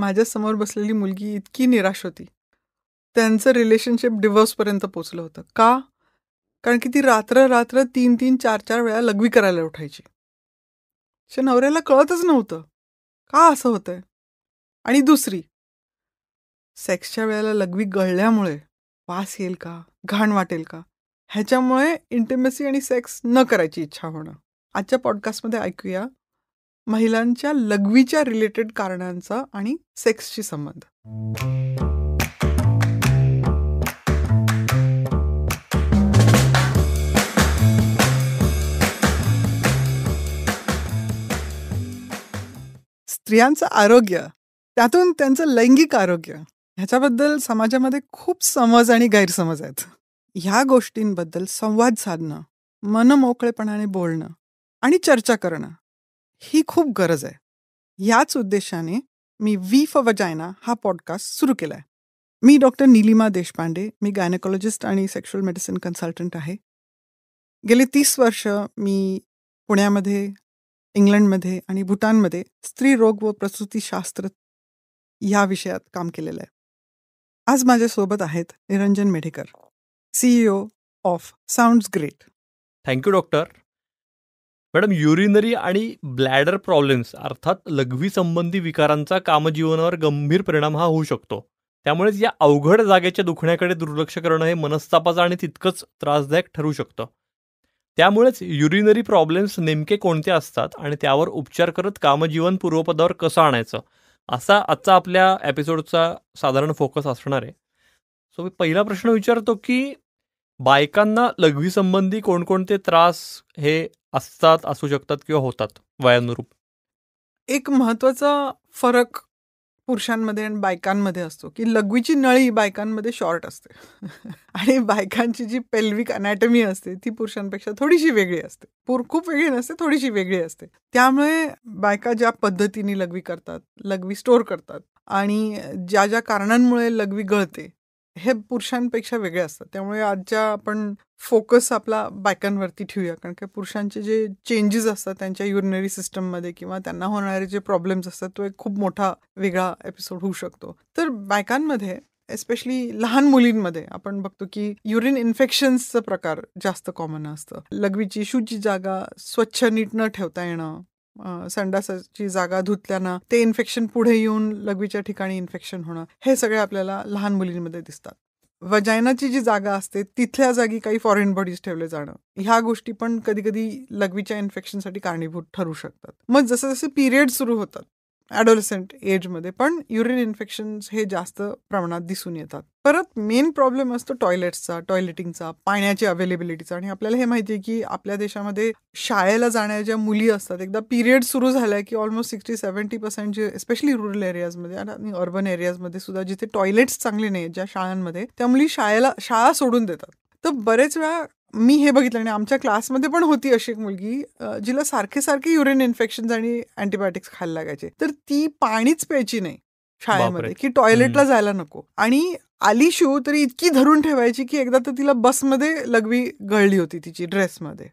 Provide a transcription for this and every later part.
माझ्या समोर बसलेली मुलगी इतकी निराश होती त्यांचं रिलेशनशिप पर्यंत पोचलं होतं का कारण की ती रात्र रात्र तीन तीन चार चार वेळा लघवी करायला उठायची शे नवऱ्याला कळतच नव्हतं का असं होतंय आणि दुसरी सेक्सच्या वेळेला लघवी गळल्यामुळे वास येईल का घाण वाटेल का ह्याच्यामुळे इंटिमेसी आणि सेक्स न करायची इच्छा होणं आजच्या पॉडकास्टमध्ये ऐकूया महिलांच्या लघवीच्या रिलेटेड कारणांचा आणि सेक्सशी संबंध स्त्रियांचं आरोग्य त्यातून त्यांचं लैंगिक आरोग्य ह्याच्याबद्दल समाजामध्ये खूप समज आणि गैरसमज आहेत ह्या गोष्टींबद्दल संवाद साधणं मोकळेपणाने बोलणं आणि चर्चा करणं ही खूप गरज आहे याच उद्देशाने मी वी फॉर वजायना हा पॉडकास्ट सुरू केला आहे मी डॉक्टर निलिमा देशपांडे मी गायनेकॉलॉजिस्ट आणि सेक्शुअल मेडिसिन कन्सल्टंट आहे गेले तीस वर्ष मी पुण्यामध्ये इंग्लंडमध्ये आणि भूटानमध्ये स्त्री रोग व प्रसूतीशास्त्र या विषयात काम केलेलं आहे आज माझ्यासोबत आहेत Niranjan Medhekar CEO of sounds great thank you doctor madam urinary आणि ब्लॅडर प्रॉब्लेम्स अर्थात लघवी संबंधी विकारांचा कामजीवनावर गंभीर परिणाम हा होऊ शकतो त्यामुळेच या अवघड जागेच्या दुखण्याकडे दुर्लक्ष करणं हे मनस्तापाचं आणि तितकंच त्रासदायक ठरू शकतं त्यामुळेच युरिनरी प्रॉब्लेम्स नेमके कोणते असतात आणि त्यावर उपचार करत कामजीवन पूर्वपदावर कसं आणायचं असा आजचा आपल्या एपिसोडचा साधारण फोकस असणार आहे सो मी पहिला प्रश्न विचारतो की बायकांना लघवी संबंधी कोणकोणते त्रास हे असतात असू शकतात किंवा होतात वयानुरूप एक महत्वाचा फरक पुरुषांमध्ये आणि बायकांमध्ये असतो की लघवीची नळी बायकांमध्ये शॉर्ट असते आणि बायकांची जी पेल्विक अनॅटमी असते ती पुरुषांपेक्षा थोडीशी वेगळी असते पूर खूप वेगळी नसते थोडीशी वेगळी असते त्यामुळे बायका ज्या पद्धतीने लघवी करतात लघवी स्टोर करतात आणि ज्या ज्या कारणांमुळे लघवी गळते हे पुरुषांपेक्षा वेगळे असतात त्यामुळे आजच्या आपण फोकस आपला बायकांवरती ठेवूया कारण की पुरुषांचे जे चेंजेस असतात त्यांच्या युरिनरी सिस्टममध्ये किंवा त्यांना होणारे जे प्रॉब्लेम्स असतात तो एक खूप मोठा वेगळा एपिसोड होऊ शकतो तर बायकांमध्ये एस्पेशली लहान मुलींमध्ये आपण बघतो की युरिन इन्फेक्शन्सचं प्रकार जास्त कॉमन असतं लघवीची शूची जागा स्वच्छ नीट न ठेवता येणं संडासाची जागा धुतल्यानं ते इन्फेक्शन पुढे येऊन लघवीच्या ठिकाणी इन्फेक्शन होणं हे सगळे आपल्याला लहान मुलींमध्ये दिसतात वजायनाची जी जागा असते तिथल्या जागी काही फॉरेन बॉडीज ठेवले जाणं ह्या गोष्टी पण कधी कधी लघवीच्या इन्फेक्शनसाठी कारणीभूत ठरू शकतात मग जसं जसं पिरियड सुरू होतात ॲडोलसेंट एजमध्ये पण युरिन इन्फेक्शन्स हे जास्त प्रमाणात दिसून येतात परत मेन प्रॉब्लेम असतो टॉयलेट्सचा टॉयलेटिंगचा पाण्याची अवेलेबिलिटीचा आणि आपल्याला हे माहिती आहे की आपल्या देशामध्ये शाळेला जाणाऱ्या ज्या मुली असतात एकदा पिरियड सुरू झाला की ऑलमोस्ट सिक्स्टी सेव्हन्टी पर्सेंट जे स्पेशली रुरल एरियाजमध्ये आणि अर्बन एरियाजमध्ये सुद्धा जिथे टॉयलेट्स चांगले नाही आहेत ज्या शाळांमध्ये त्या मुली शाळेला शाळा सोडून देतात तर बरेच वेळा मी हे बघितलं आणि आमच्या क्लासमध्ये पण होती अशी एक मुलगी जिला सारखे सारखे युरिन इन्फेक्शन आणि अँटीबायोटिक्स खायला लागायचे तर ती पाणीच प्यायची नाही शाळेमध्ये की टॉयलेटला जायला नको आणि आली शिव तरी इतकी धरून ठेवायची की एकदा तर तिला बसमध्ये लगवी गळली होती तिची ड्रेसमध्ये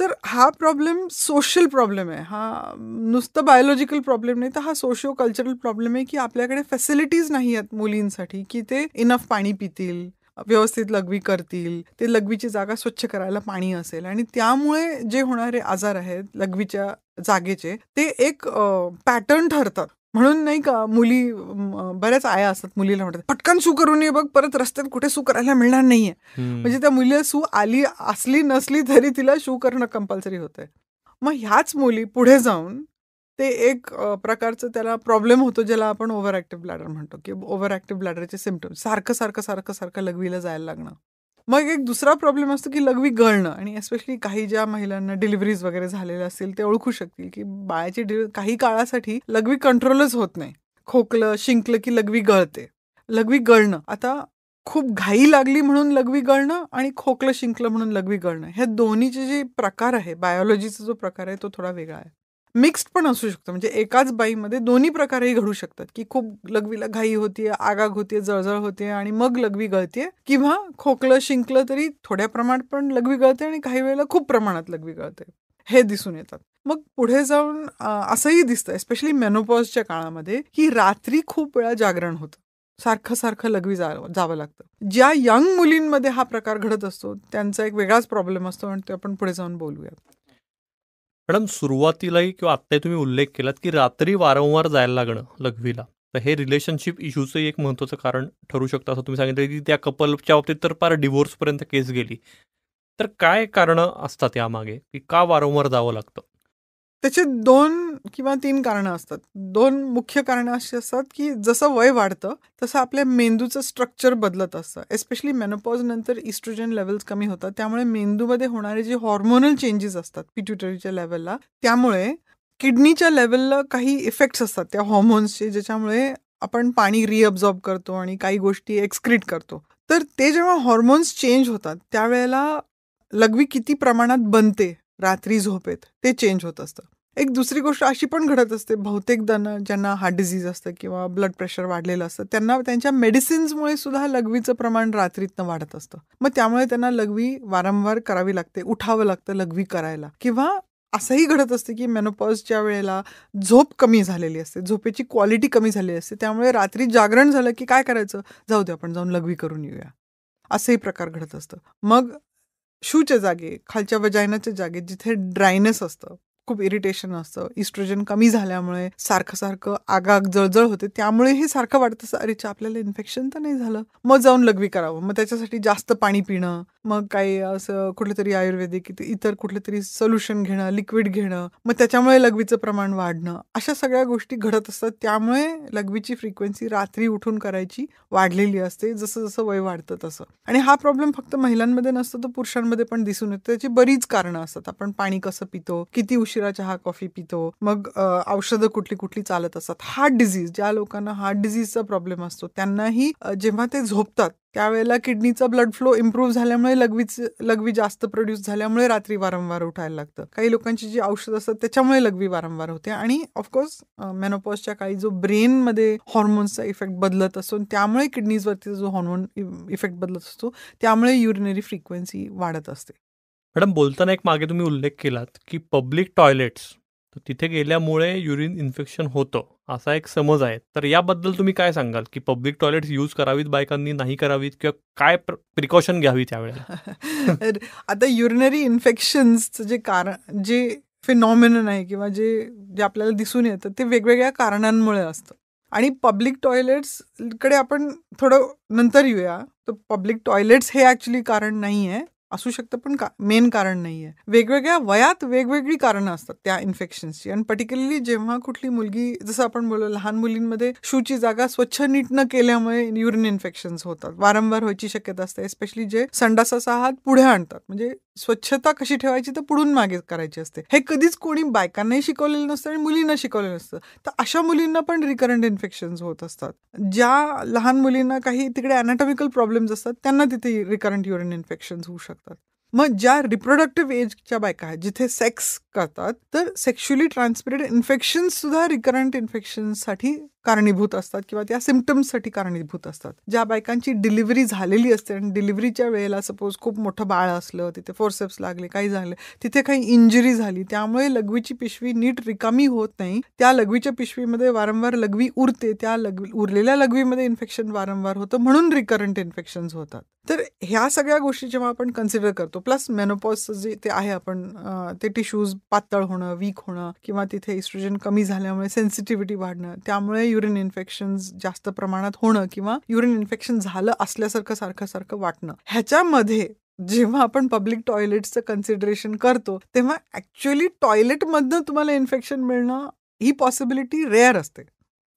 तर हा प्रॉब्लेम सोशल प्रॉब्लेम आहे हा नुसतं बायोलॉजिकल प्रॉब्लेम नाही तर हा सोशिओ कल्चरल प्रॉब्लेम आहे की आपल्याकडे फॅसिलिटीज नाही आहेत मुलींसाठी की ते इनफ पाणी पितील व्यवस्थित लघवी करतील ते लघवीची जागा स्वच्छ करायला पाणी असेल आणि त्यामुळे जे होणारे आजार आहेत लघवीच्या जागेचे ते एक पॅटर्न ठरतात म्हणून नाही का मुली बऱ्याच आया असतात मुलीला म्हणतात पटकन सू करून ये बघ परत रस्त्यात कुठे सू करायला मिळणार नाहीये म्हणजे त्या मुलीला सू आली असली नसली तरी तिला शू करणं कंपल्सरी होतंय मग ह्याच मुली पुढे जाऊन ते एक प्रकारचं त्याला प्रॉब्लेम होतो ज्याला आपण ओव्हर ऍक्टिव्ह ब्लॅडर म्हणतो की ओव्हर ऍक्टिव्ह ब्लॅडरचे सिमटम सारखं सारखं सारखं सारखं लघवीला जायला लागणं मग एक दुसरा प्रॉब्लेम असतो की लघवी गळणं आणि एस्पेशली काही ज्या महिलांना डिलिव्हरीज वगैरे झालेल्या असतील ते ओळखू शकतील की बाळाची काही काळासाठी लघवी कंट्रोलच होत नाही खोकलं शिंकलं की लघवी गळते लघवी गळणं आता खूप घाई लागली म्हणून लघवी गळणं आणि खोकलं शिंकलं म्हणून लघवी गळणं ह्या दोन्हीचे जे प्रकार आहे बायोलॉजीचा जो प्रकार आहे तो थोडा वेगळा आहे मिक्स्ड पण असू शकतं म्हणजे एकाच बाईमध्ये दोन्ही प्रकारही घडू शकतात की खूप लघवीला घाई होतीये आगाग होतीये जळजळ होते आणि मग लघवी गळतीये किंवा खोकलं शिंकलं तरी थोड्या प्रमाणात पण लघवी गळते आणि काही वेळेला खूप प्रमाणात लघवी गळते हे दिसून येतात मग पुढे जाऊन असंही दिसतं स्पेशली मेनोपॉजच्या काळामध्ये की रात्री खूप वेळा जागरण होतं सारखं सारखं लघवी जावं लागतं ज्या यंग मुलींमध्ये हा प्रकार घडत असतो त्यांचा एक वेगळाच प्रॉब्लेम असतो आणि ते आपण पुढे जाऊन बोलूयात मॅडम सुरुवातीलाही किंवा आत्ताही तुम्ही उल्लेख केलात की रात्री वारंवार जायला लागणं लघवीला तर हे रिलेशनशिप इश्यूचंही एक महत्त्वाचं कारण ठरू शकतं असं तुम्ही सांगितलं की त्या कपलच्या बाबतीत तर फार डिवोर्सपर्यंत केस गेली तर काय कारणं असतात यामागे की का वारंवार जावं लागतं त्याचे दोन किंवा तीन कारणं असतात दोन मुख्य कारणं अशी असतात की जसं वय वाढतं तसं आपल्या मेंदूचं स्ट्रक्चर बदलत असतं एस्पेशली मेनोपॉज नंतर इस्ट्रोजन लेवल्स कमी होतात त्यामुळे मेंदूमध्ये होणारे जे हॉर्मोनल चेंजेस असतात पिट्युटरीच्या लेवलला त्यामुळे किडनीच्या लेवलला काही इफेक्ट्स असतात त्या हॉर्मोन्सचे ज्याच्यामुळे आपण पाणी रिअब्झॉर्ब करतो आणि काही गोष्टी एक्सक्रीट करतो तर ते जेव्हा हॉर्मोन्स चेंज होतात त्यावेळेला लघवी किती प्रमाणात बनते रात्री झोपेत ते चेंज होत असतं एक दुसरी गोष्ट अशी पण घडत असते बहुतेकदांना ज्यांना हार्ट डिझीज असतं किंवा ब्लड प्रेशर वाढलेलं असतं त्यांना त्यांच्या मेडिसिन्समुळे सुद्धा लघवीचं प्रमाण रात्रीतनं वाढत असतं मग त्यामुळे त्यांना लघवी वारंवार करावी लागते उठावं लागतं लघवी करायला किंवा असंही घडत असते की मेनोपॉजच्या वेळेला झोप कमी झालेली असते झोपेची क्वालिटी कमी झालेली असते त्यामुळे रात्री जागरण झालं की काय करायचं जाऊ दे आपण जाऊन लघवी करून येऊया असंही प्रकार घडत असतं मग शूच्या जागे खालच्या वजायनाच्या जागे जिथे ड्रायनेस असतं खूप इरिटेशन असतं इस्ट्रोजन कमी झाल्यामुळे सारखं सारखं आगाग जळजळ होते त्यामुळे हे सारखं वाटतं अरेच्या आपल्याला इन्फेक्शन तर नाही झालं मग जाऊन लघवी करावं मग त्याच्यासाठी जास्त पाणी पिणं मग काही असं कुठलं तरी आयुर्वेदिक इतर कुठलं तरी सोल्युशन घेणं लिक्विड घेणं मग त्याच्यामुळे लघवीचं प्रमाण वाढणं अशा सगळ्या गोष्टी घडत असतात त्यामुळे लघवीची फ्रिक्वेन्सी रात्री उठून करायची वाढलेली असते जसं जसं वय वाढतं तसं आणि हा प्रॉब्लेम फक्त महिलांमध्ये नसतो तर पुरुषांमध्ये पण दिसून येतो त्याची बरीच कारणं असतात आपण पाणी कसं पितो किती उशीर उशिरा चहा कॉफी पितो मग औषधं कुठली कुठली चालत असतात हार्ट डिझीज ज्या लोकांना हार्ट डिझीजचा प्रॉब्लेम असतो त्यांनाही जेव्हा ते झोपतात त्यावेळेला किडनीचा ब्लड फ्लो इम्प्रूव्ह झाल्यामुळे लघवीच लघवी जास्त प्रोड्यूस झाल्यामुळे रात्री वारंवार उठायला लागतं काही लोकांची जी औषधं असतात त्याच्यामुळे लघवी वारंवार होते आणि ऑफकोर्स मेनोपॉजच्या काळी जो ब्रेनमध्ये हॉर्मोन्सचा इफेक्ट बदलत असतो त्यामुळे किडनीजवरती जो हॉर्मोन इफेक्ट बदलत असतो त्यामुळे युरिनरी फ्रिक्वेन्सी वाढत असते मॅडम बोलताना एक मागे तुम्ही उल्लेख केलात की पब्लिक टॉयलेट्स तिथे गेल्यामुळे युरिन इन्फेक्शन होतं असा एक समज आहे तर याबद्दल तुम्ही काय सांगाल की पब्लिक टॉयलेट्स यूज करावीत बायकांनी नाही करावीत किंवा काय प्रिकॉशन घ्यावी त्यावेळेला आता युरिनरी इन्फेक्शन्सचं जे कारण जे फिनॉमिनन आहे किंवा जे जे आपल्याला दिसून येतं ते वेगवेगळ्या कारणांमुळे असतं आणि पब्लिक टॉयलेट्स कडे आपण थोडं नंतर येऊया तर पब्लिक टॉयलेट्स हे ॲक्च्युली कारण नाही आहे असू शकतं पण का मेन कारण नाही आहे वेगवेगळ्या वयात वेगवेगळी कारणं असतात त्या इन्फेक्शन्सची आणि पर्टिक्युलरली जेव्हा कुठली मुलगी जसं आपण बोललो लहान मुलींमध्ये शूची जागा स्वच्छ नीट न केल्यामुळे युरिन इन्फेक्शन होतात वारंवार व्हायची शक्यता असते एस्पेशली जे संडासाचा हात पुढे आणतात म्हणजे स्वच्छता कशी ठेवायची तर पुढून मागे करायची असते हे कधीच कोणी बायकांनाही शिकवलेलं नसतं आणि मुलींना शिकवलेलं नसतं तर अशा मुलींना पण रिकरंट इन्फेक्शन होत असतात ज्या लहान मुलींना काही तिकडे अनाटॉमिकल प्रॉब्लेम्स असतात त्यांना तिथे रिकरंट युरिन इन्फेक्शन होऊ शकतात शकतात मग ज्या रिप्रोडक्टिव्ह एजच्या बायका आहेत जिथे सेक्स करतात तर सेक्शुअली ट्रान्समिटेड इन्फेक्शन सुद्धा रिकरंट इन्फेक्शनसाठी कारणीभूत असतात किंवा त्या सिमटम्ससाठी कारणीभूत असतात ज्या बायकांची डिलिव्हरी झालेली असते आणि डिलिव्हरीच्या वेळेला सपोज खूप मोठं बाळ असलं तिथे फोरसेप्स लागले काही झालं तिथे काही इंजुरी झाली त्यामुळे लघवीची पिशवी नीट रिकामी होत नाही त्या लघवीच्या पिशवीमध्ये वारंवार लघवी उरते त्या लघवी उरलेल्या लघवीमध्ये इन्फेक्शन वारंवार होतं म्हणून रिकरंट इन्फेक्शन होतात तर ह्या सगळ्या गोष्टी जेव्हा आपण कन्सिडर करतो प्लस मेनोपॉजचं जे ते आहे आपण ते टिश्यूज पातळ होणं वीक होणं किंवा तिथे इस्ट्रोजन कमी झाल्यामुळे सेन्सिटिव्हिटी वाढणं त्यामुळे युरिन इन्फेक्शन जास्त प्रमाणात होणं किंवा युरिन इन्फेक्शन झालं असल्यासारखं सारखं सारखं वाटणं ह्याच्यामध्ये जेव्हा आपण पब्लिक टॉयलेटचं कन्सिडरेशन करतो तेव्हा ॲक्च्युली टॉयलेटमधनं तुम्हाला इन्फेक्शन मिळणं ही पॉसिबिलिटी रेअर असते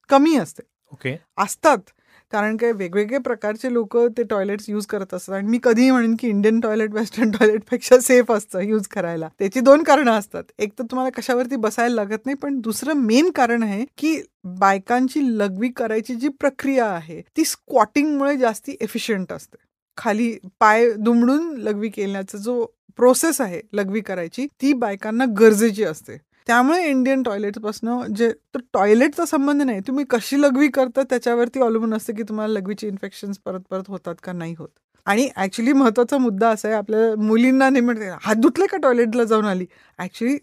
कमी असते ओके असतात कारण काय वेगवेगळे प्रकारचे लोक ते टॉयलेट्स यूज करत असतात आणि मी कधीही म्हणेन की इंडियन टॉयलेट वेस्टर्न टॉयलेटपेक्षा सेफ असतं यूज करायला त्याची दोन कारणं असतात एक तर तुम्हाला कशावरती बसायला लागत नाही पण दुसरं मेन कारण आहे की बायकांची लघवी करायची जी प्रक्रिया आहे ती स्क्वॉटिंगमुळे जास्ती एफिशियंट असते खाली पाय दुमडून लघवी केल्याचा जो प्रोसेस आहे लघवी करायची ती बायकांना गरजेची असते त्यामुळे इंडियन टॉयलेटपासनं जे तर टॉयलेटचा संबंध नाही तुम्ही कशी लघवी करता त्याच्यावरती अवलंबून असते की तुम्हाला लघवीचे इन्फेक्शन परत परत होतात का नाही होत आणि ॲक्च्युली महत्त्वाचा मुद्दा असा आहे आपल्या मुलींना नेहमी हात धुतले का टॉयलेटला जाऊन आली ॲक्च्युली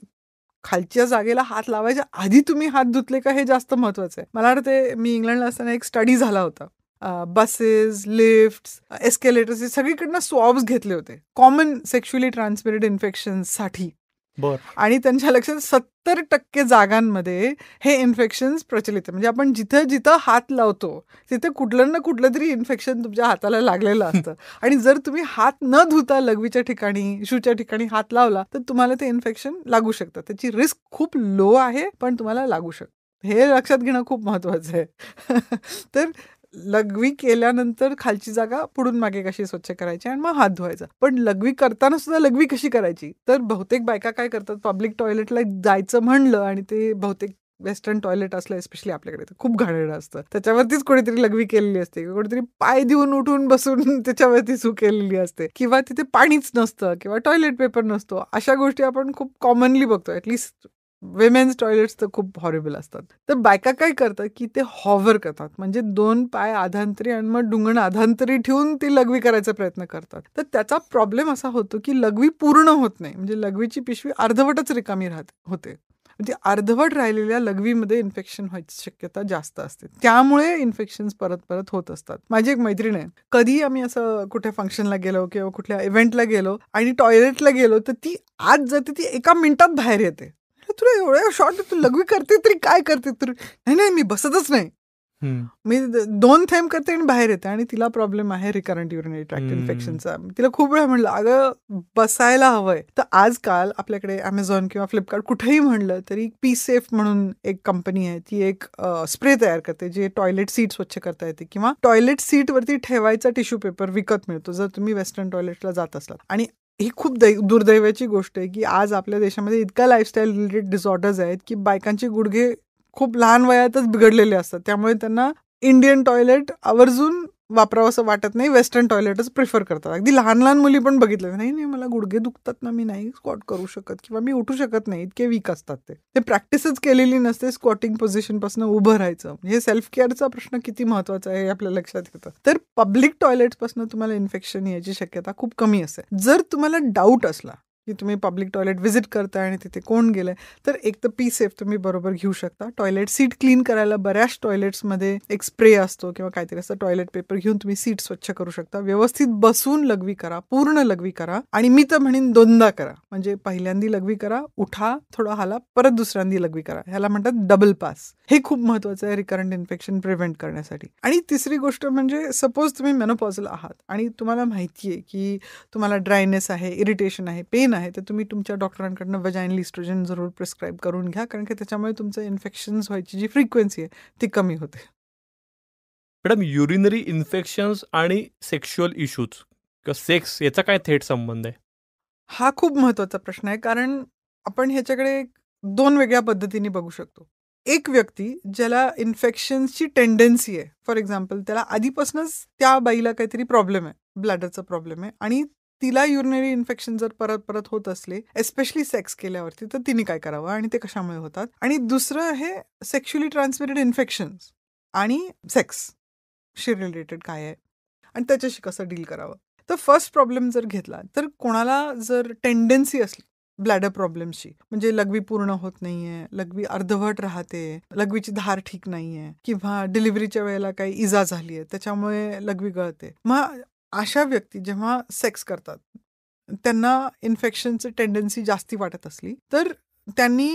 खालच्या जागेला हात लावायच्या आधी तुम्ही हात धुतले का हे जास्त महत्त्वाचं आहे मला वाटते मी इंग्लंडला असताना एक स्टडी झाला होता बसेस लिफ्ट्स एस्केलेटर्स सगळीकडनं स्वॉब्स घेतले होते कॉमन सेक्शुअली ट्रान्समिटेड इन्फेक्शनसाठी बर आणि त्यांच्या लक्षात सत्तर टक्के जागांमध्ये हे इन्फेक्शन प्रचलित म्हणजे आपण जिथं जिथं हात लावतो तिथे कुठलं ना कुठलं तरी इन्फेक्शन तुमच्या हाताला लागलेलं असतं आणि जर तुम्ही हात न धुता लघवीच्या ठिकाणी शूच्या ठिकाणी हात लावला तर तुम्हाला ते इन्फेक्शन लागू शकतं त्याची रिस्क खूप लो आहे पण तुम्हाला लागू शकतं हे लक्षात घेणं खूप महत्वाचं आहे तर लघवी केल्यानंतर खालची जागा पुढून मागे कशी स्वच्छ करायची आणि मग हात धुवायचा पण लघवी करताना सुद्धा लघवी कशी करायची तर बहुतेक बायका काय करतात पब्लिक टॉयलेटला जायचं म्हणलं आणि ते बहुतेक वेस्टर्न टॉयलेट असलं स्पेशली आपल्याकडे खूप घाणेरडं असतं त्याच्यावरतीच कोणीतरी लघवी केलेली असते कोणीतरी पाय देऊन उठून बसून त्याच्यावरती सू केलेली असते किंवा तिथे पाणीच नसतं किंवा टॉयलेट पेपर नसतो अशा गोष्टी आपण खूप कॉमनली बघतो ऍटलीस्ट विमेन्स टॉयलेट्स तर खूप हॉरेबल असतात तर बायका काय करतात की ते हॉवर करतात म्हणजे दोन पाय आधांतरी आणि मग डुंगण आधांतरी ठेवून ती लघवी करायचा प्रयत्न करतात तर त्याचा प्रॉब्लेम असा होतो की लघवी पूर्ण होत नाही म्हणजे लघवीची पिशवी अर्धवटच रिकामी राहत होते म्हणजे अर्धवट राहिलेल्या लघवीमध्ये इन्फेक्शन व्हायची शक्यता जास्त असते त्यामुळे इन्फेक्शन परत परत होत असतात माझी एक मैत्रीण आहे कधी आम्ही असं कुठे फंक्शनला गेलो किंवा कुठल्या इव्हेंटला गेलो आणि टॉयलेटला गेलो तर ती आज जाते ती एका मिनिटात बाहेर येते तुला एवढ्या शॉर्ट तू लघवी करते तरी काय करते तर नाही नाही मी बसतच नाही मी दोन थेंब करते आणि बाहेर येते आणि तिला प्रॉब्लेम आहे रिकरंट युरिनरी ट्रॅक्ट इन्फेक्शनचा तिला खूप वेळा म्हणलं अगं बसायला हवंय तर आजकाल आपल्याकडे अमेझॉन किंवा फ्लिपकार्ट कुठेही म्हणलं तरी पी सेफ म्हणून एक कंपनी आहे ती एक स्प्रे तयार करते जे टॉयलेट सीट स्वच्छ करता येते किंवा टॉयलेट सीट वरती ठेवायचा टिश्यू पेपर विकत मिळतो जर तुम्ही वेस्टर्न टॉयलेटला जात असलात आणि ही खूप दै दुर्दैवाची गोष्ट आहे की आज आपल्या देशामध्ये इतका लाईफस्टाईल रिलेटेड डिसऑर्डर्स आहेत की बायकांचे गुडघे खूप लहान वयातच बिघडलेले असतात त्यामुळे त्यांना इंडियन टॉयलेट आवर्जून वापरावं असं वाटत नाही वेस्टर्न टॉयलेटच प्रिफर करतात अगदी लहान लहान मुली पण बघितलं नाही नाही मला गुडघे दुखतात ना मी नाही स्क्वॉट करू शकत किंवा मी उठू शकत नाही इतके वीक असतात ते ते प्रॅक्टिसच केलेली नसते स्क्वॉटिंग पोझिशनपासून उभं राहायचं हे सेल्फ केअरचा प्रश्न किती महत्वाचा आहे हे आपल्या लक्षात येतं तर पब्लिक टॉयलेटपासून तुम्हाला इन्फेक्शन यायची शक्यता खूप कमी असते जर तुम्हाला डाऊट असला की तुम्ही पब्लिक टॉयलेट व्हिजिट करताय आणि तिथे कोण गेलं तर एक तर पी सेफ तुम्ही बरोबर घेऊ शकता टॉयलेट सीट क्लीन करायला बऱ्याच टॉयलेट्समध्ये एक स्प्रे असतो किंवा काहीतरी असतं टॉयलेट पेपर घेऊन तुम्ही सीट स्वच्छ करू शकता व्यवस्थित बसून लघवी करा पूर्ण लघवी करा आणि मी तर म्हणेन दोनदा करा म्हणजे पहिल्यांदी लघवी करा उठा थोडा हाला परत दुसऱ्यांदी लघवी करा ह्याला म्हणतात डबल पास हे खूप महत्वाचं आहे रिकरंट इन्फेक्शन प्रिव्हेंट करण्यासाठी आणि तिसरी गोष्ट म्हणजे सपोज तुम्ही मेनोपॉझल आहात आणि तुम्हाला माहिती आहे की तुम्हाला ड्रायनेस आहे इरिटेशन आहे पेन नाही आहे तर तुम्ही तुमच्या डॉक्टरांकडनं वजायनल लिस्ट्रोजन जरूर प्रिस्क्राईब करून घ्या कारण की त्याच्यामुळे तुमचं इन्फेक्शन व्हायची जी फ्रिक्वेन्सी आहे ती कमी होते मॅडम युरिनरी इन्फेक्शन्स आणि सेक्शुअल इश्यूज सेक्स याचा काय थेट संबंध आहे हा खूप महत्वाचा प्रश्न आहे कारण आपण ह्याच्याकडे दोन वेगळ्या पद्धतीने बघू शकतो एक व्यक्ती ज्याला इन्फेक्शन्सची टेंडन्सी आहे फॉर एक्झाम्पल त्याला आधीपासूनच त्या बाईला काहीतरी प्रॉब्लेम आहे ब्लॅडरचा प्रॉब्लेम आहे आणि तिला युरिनरी इन्फेक्शन जर परत परत होत असले एस्पेशली सेक्स केल्यावरती तर तिने काय करावं आणि ते कशामुळे होतात आणि दुसरं आहे सेक्शुअली ट्रान्समिटेड इन्फेक्शन आणि सेक्स शी रिलेटेड काय आहे आणि त्याच्याशी कसं डील करावं तर फर्स्ट प्रॉब्लेम जर घेतला तर कोणाला जर टेंडन्सी असली ब्लॅडर प्रॉब्लेमची म्हणजे लघवी पूर्ण होत नाहीये लघवी अर्धवट राहते लघवीची धार ठीक नाहीये किंवा डिलिव्हरीच्या वेळेला काही इजा झाली आहे त्याच्यामुळे लघवी गळते मग अशा व्यक्ती जेव्हा सेक्स करतात त्यांना इन्फेक्शनची टेंडन्सी जास्ती वाटत असली तर त्यांनी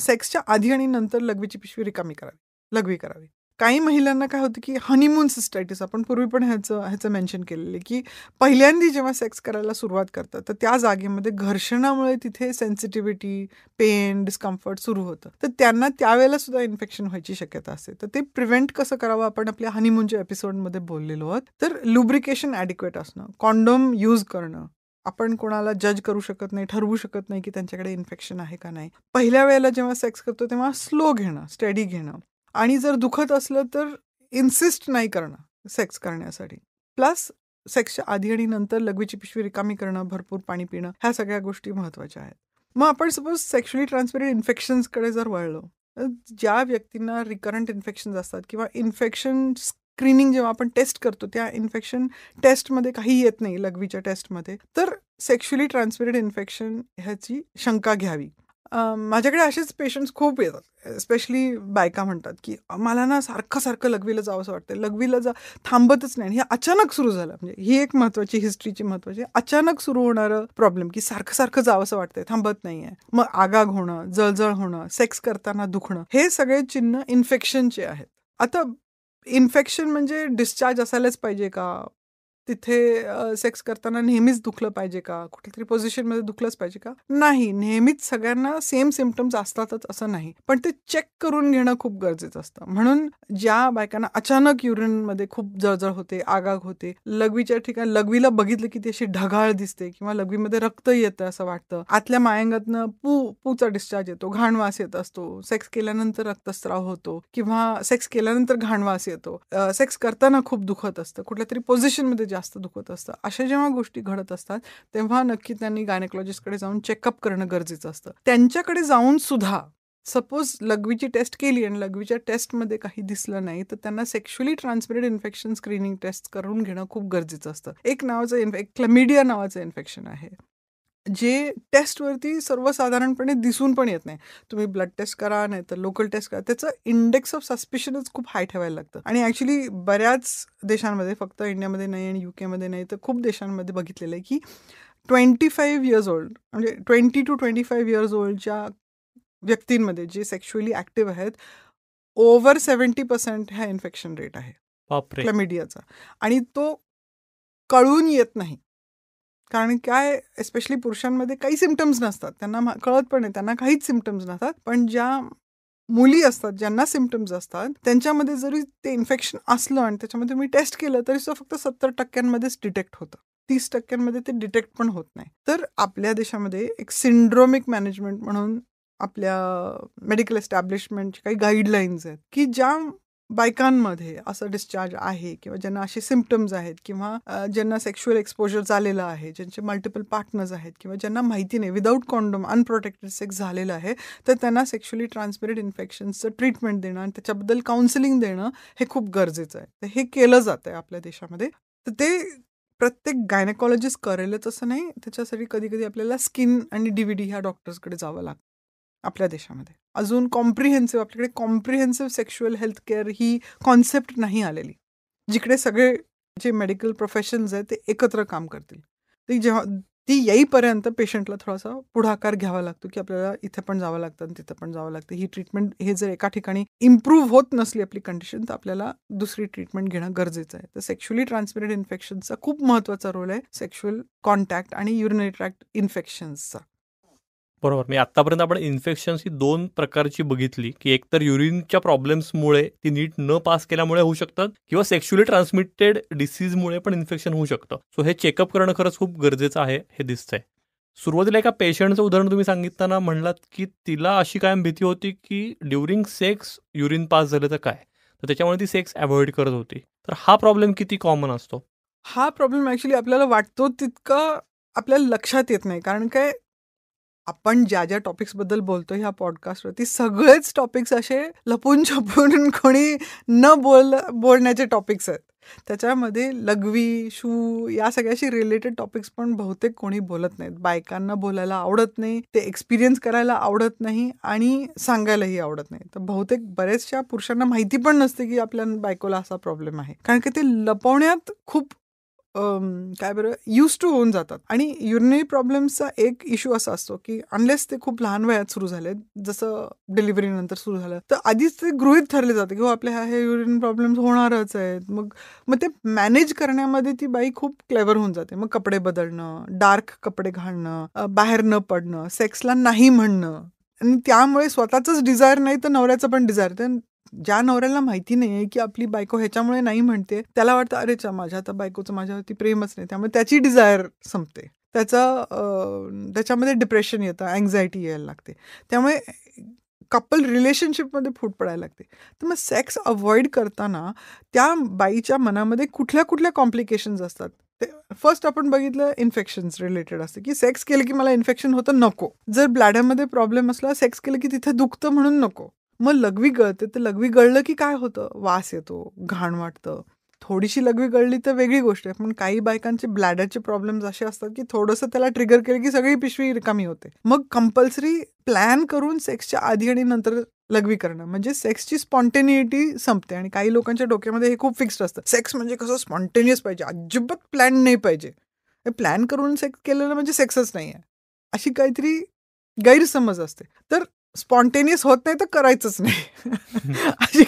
सेक्सच्या आधी आणि नंतर लघवीची पिशवी रिकामी करावी लघवी करावी काही महिलांना काय होतं की हनीमून सिस्टायटिस आपण पूर्वी पण ह्याचं ह्याचं मेन्शन केलेलं की पहिल्यांदा जेव्हा सेक्स करायला सुरुवात करतात तर त्या जागेमध्ये घर्षणामुळे तिथे सेन्सिटिव्हिटी पेन डिस्कम्फर्ट सुरू होतं तर त्यांना त्यावेळेला सुद्धा इन्फेक्शन व्हायची शक्यता असते तर ते प्रिव्हेंट कसं करावं आपण आपल्या हनीमूनच्या एपिसोडमध्ये बोललेलो आहोत तर लुब्रिकेशन ॲडिक्युएट असणं कॉन्डोम यूज करणं आपण कोणाला जज करू शकत नाही ठरवू शकत नाही की त्यांच्याकडे इन्फेक्शन आहे का नाही पहिल्या वेळेला जेव्हा सेक्स करतो तेव्हा स्लो घेणं स्टडी घेणं आणि जर दुखत असलं तर इन्सिस्ट नाही करणं सेक्स करण्यासाठी प्लस सेक्सच्या आधी आणि नंतर लघवीची पिशवी रिकामी करणं भरपूर पाणी पिणं ह्या सगळ्या गोष्टी महत्त्वाच्या आहेत मग आपण सपोज सेक्शुअली ट्रान्समिटेड इन्फेक्शन्सकडे जर वळलो ज्या व्यक्तींना रिकरंट इन्फेक्शन असतात किंवा इन्फेक्शन स्क्रीनिंग जेव्हा आपण टेस्ट करतो त्या इन्फेक्शन टेस्टमध्ये काही येत नाही लघवीच्या टेस्टमध्ये तर सेक्शुअली ट्रान्समिटेड इन्फेक्शन ह्याची शंका घ्यावी माझ्याकडे असेच पेशंट्स खूप येतात स्पेशली बायका म्हणतात की मला ना सारखं सारखं लघवीला जावं असं वाटतं लघवीला जा थांबतच नाही हे अचानक सुरू झालं म्हणजे ही एक महत्वाची हिस्ट्रीची महत्वाची अचानक सुरू होणारं प्रॉब्लेम की सारखं सारखं जावं असं वाटतंय थांबत नाही आहे मग आगाग होणं जळजळ होणं सेक्स करताना दुखणं हे सगळे चिन्ह इन्फेक्शनचे आहेत आता इन्फेक्शन म्हणजे डिस्चार्ज असायलाच पाहिजे का तिथे सेक्स करताना नेहमीच दुखलं पाहिजे का कुठल्या पोझिशन मध्ये दुखलंच पाहिजे का नाही नेहमीच सगळ्यांना सेम सिमटम्स असतातच असं नाही पण ते चेक करून घेणं खूप गरजेचं असतं म्हणून ज्या बायकांना अचानक युरिनमध्ये खूप जळजळ होते आगाग होते लघवीच्या ठिकाणी लघवीला बघितलं की ती अशी ढगाळ दिसते किंवा लघवीमध्ये रक्त येतं असं वाटतं आतल्या मायंगातनं पू पूचा डिस्चार्ज येतो घाणवास येत असतो सेक्स केल्यानंतर रक्तस्राव होतो किंवा सेक्स केल्यानंतर घाणवास येतो सेक्स करताना खूप दुखत असतं कुठल्या तरी पोझिशनमध्ये जास्त दुखत असतं अशा जेव्हा गोष्टी घडत असतात तेव्हा नक्की त्यांनी गायनेकॉलॉजिस्टकडे जाऊन चेकअप करणं गरजेचं असतं त्यांच्याकडे जाऊन सुद्धा सपोज लघवीची टेस्ट केली आणि लघवीच्या टेस्टमध्ये काही दिसलं नाही तर त्यांना sexually transmitted infection screening test करून घेणं खूप गरजेचं असतं एक नावाचं इन्फे क्लमिडिया नावाचं इन्फेक्शन आहे जे टेस्टवरती सर्वसाधारणपणे दिसून पण येत नाही तुम्ही ब्लड टेस्ट करा नाही तर लोकल टेस्ट करा त्याचं इंडेक्स ऑफ सस्पिशनच खूप हाय ठेवायला लागतं आणि ॲक्च्युली बऱ्याच देशांमध्ये फक्त इंडियामध्ये नाही आणि यू नाही तर खूप देशांमध्ये बघितलेलं आहे की ट्वेंटी फाईव्ह इयर्स ओल्ड म्हणजे twenty two twenty five years ओल्डच्या व्यक्तींमध्ये जे सेक्शुअली ॲक्टिव्ह आहेत ओव्हर सेवन्टी पर्सेंट ह्या इन्फेक्शन रेट आहे क्लॅमिडियाचा आणि तो कळून येत नाही कारण काय एस्पेशली पुरुषांमध्ये काही सिमटम्स नसतात त्यांना कळत पण आहे त्यांना काहीच सिमटम्स नसतात पण ज्या मुली असतात ज्यांना सिमटम्स असतात त्यांच्यामध्ये जरी ते इन्फेक्शन असलं आणि त्याच्यामध्ये मी टेस्ट केलं तरी सुद्धा फक्त सत्तर टक्क्यांमध्येच डिटेक्ट होतं तीस टक्क्यांमध्ये ते डिटेक्ट पण होत नाही तर आपल्या देशामध्ये एक सिंड्रोमिक मॅनेजमेंट म्हणून आपल्या मेडिकल एस्टॅब्लिशमेंटची काही गाईडलाईन्स आहेत की ज्या बायकांमध्ये असं डिस्चार्ज आहे किंवा ज्यांना असे सिमटम्स आहेत किंवा ज्यांना सेक्शुअल एक्सपोजर झालेलं आहे ज्यांचे मल्टिपल पार्टनर्स आहेत किंवा ज्यांना माहिती नाही विदाऊट कॉन्डम अनप्रोटेक्टेड सेक्स झालेलं आहे तर त्यांना सेक्शुअली ट्रान्समिटेड इन्फेक्शन्सचं ट्रीटमेंट देणं आणि त्याच्याबद्दल काउन्सिलिंग देणं हे खूप गरजेचं आहे तर हे केलं जातं आहे आपल्या देशामध्ये तर ते प्रत्येक गायनेकॉलॉजिस्ट करेलच असं नाही त्याच्यासाठी कधी कधी आपल्याला स्किन आणि डीव्हीडी ह्या डॉक्टर्सकडे जावं लागतं आपल्या देशामध्ये अजून कॉम्प्रिहेन्सिव्ह आपल्याकडे कॉम्प्रिहेन्सिव्ह सेक्शुअल हेल्थ केअर ही कॉन्सेप्ट नाही आलेली जिकडे सगळे जे मेडिकल प्रोफेशन्स आहेत ते एकत्र काम करतील ते जेव्हा ती येईपर्यंत पेशंटला थोडासा पुढाकार घ्यावा लागतो की आपल्याला इथे पण जावं लागतं आणि तिथं पण जावं लागतं ही ट्रीटमेंट हे जर एका ठिकाणी इम्प्रूव्ह होत नसली आपली कंडिशन तर आपल्याला दुसरी ट्रीटमेंट घेणं गरजेचं आहे तर सेक्शुअली ट्रान्समिटेड इन्फेक्शनचा खूप महत्त्वाचा रोल आहे सेक्शुअल कॉन्टॅक्ट आणि युरिनरी ट्रॅक्ट इन्फेक्शन्सचा बरोबर मी म्हणजे आतापर्यंत आपण इन्फेक्शन ही दोन प्रकारची बघितली की एकतर युरिनच्या प्रॉब्लेम्समुळे ती नीट न पास केल्यामुळे होऊ शकतात किंवा सेक्शुअली ट्रान्समिटेड डिसीजमुळे पण इन्फेक्शन होऊ शकतं सो हे चेकअप करणं खरंच खूप गरजेचं आहे हे दिसतंय सुरुवातीला एका पेशंटचं उदाहरण तुम्ही सांगितताना म्हणलात की तिला अशी कायम भीती होती की ड्युरिंग सेक्स युरिन पास झालं तर काय तर त्याच्यामुळे ती सेक्स अवॉइड करत होती तर हा प्रॉब्लेम किती कॉमन असतो हा प्रॉब्लेम ऍक्च्युली आपल्याला वाटतो तितका आपल्याला लक्षात येत नाही कारण काय आपण ज्या ज्या टॉपिक्सबद्दल बोलतो ह्या पॉडकास्टवरती सगळेच टॉपिक्स असे लपून छपून कोणी न बोल बोलण्याचे टॉपिक्स आहेत त्याच्यामध्ये लघवी शू या सगळ्याशी रिलेटेड टॉपिक्स पण बहुतेक कोणी बोलत नाहीत बायकांना बोलायला आवडत नाही ते एक्सपिरियन्स करायला आवडत नाही आणि सांगायलाही आवडत नाही तर बहुतेक बऱ्याचशा पुरुषांना माहिती पण नसते की आपल्या बायकोला असा प्रॉब्लेम आहे कारण की ते लपवण्यात खूप काय बरं यूज टू होऊन जातात आणि युरिनरी प्रॉब्लेम्सचा एक इश्यू असा असतो की अनलेस ते खूप लहान वयात सुरू झाले जसं डिलिव्हरी नंतर सुरू झालं तर आधीच ते गृहित ठरले जाते की हो आपल्या हे युरिन प्रॉब्लेम्स होणारच आहेत मग मग ते मॅनेज करण्यामध्ये ती बाई खूप क्लेवर होऊन जाते मग कपडे बदलणं डार्क कपडे घालणं बाहेर न पडणं सेक्सला नाही म्हणणं आणि त्यामुळे स्वतःच डिझायर नाही तर नवऱ्याचं पण डिझायर ज्या नवऱ्याला माहिती नाही की आपली बायको ह्याच्यामुळे नाही म्हणते त्याला वाटतं अरे चा माझ्या आता बायकोचं माझ्यावरती प्रेमच नाही त्यामुळे त्याची डिझायर संपते त्याचा त्याच्यामध्ये डिप्रेशन येतं अँझायटी यायला लागते त्यामुळे कपल रिलेशनशिपमध्ये फूट पडायला लागते तर मग सेक्स अवॉइड करताना त्या बाईच्या मनामध्ये कुठल्या कुठल्या कॉम्प्लिकेशन्स असतात ते फर्स्ट आपण बघितलं इन्फेक्शन्स रिलेटेड असते की सेक्स केलं की मला इन्फेक्शन होतं नको जर ब्लॅडरमध्ये प्रॉब्लेम असला सेक्स केलं की तिथे दुखतं म्हणून नको मग लघवी गळते तर लघवी गळलं की काय होतं वास येतो घाण वाटतं थोडीशी लघवी गळली तर वेगळी गोष्ट आहे पण काही बायकांचे ब्लॅडरचे प्रॉब्लेम्स असे असतात की थोडंसं त्याला ट्रिगर केलं की सगळी पिशवी रिकामी होते मग कंपल्सरी प्लॅन करून सेक्सच्या आधी आणि नंतर लघवी करणं म्हणजे सेक्सची स्पॉन्टेनिटी संपते आणि काही लोकांच्या डोक्यामध्ये हे खूप फिक्स्ड असतं सेक्स म्हणजे कसं स्पॉन्टेनियस पाहिजे अजिबात प्लॅन नाही पाहिजे प्लॅन करून सेक्स केलेलं म्हणजे सेक्सच नाही आहे अशी काहीतरी गैरसमज असते तर स्पॉन्टेनियस होत नाही तर करायचंच नाही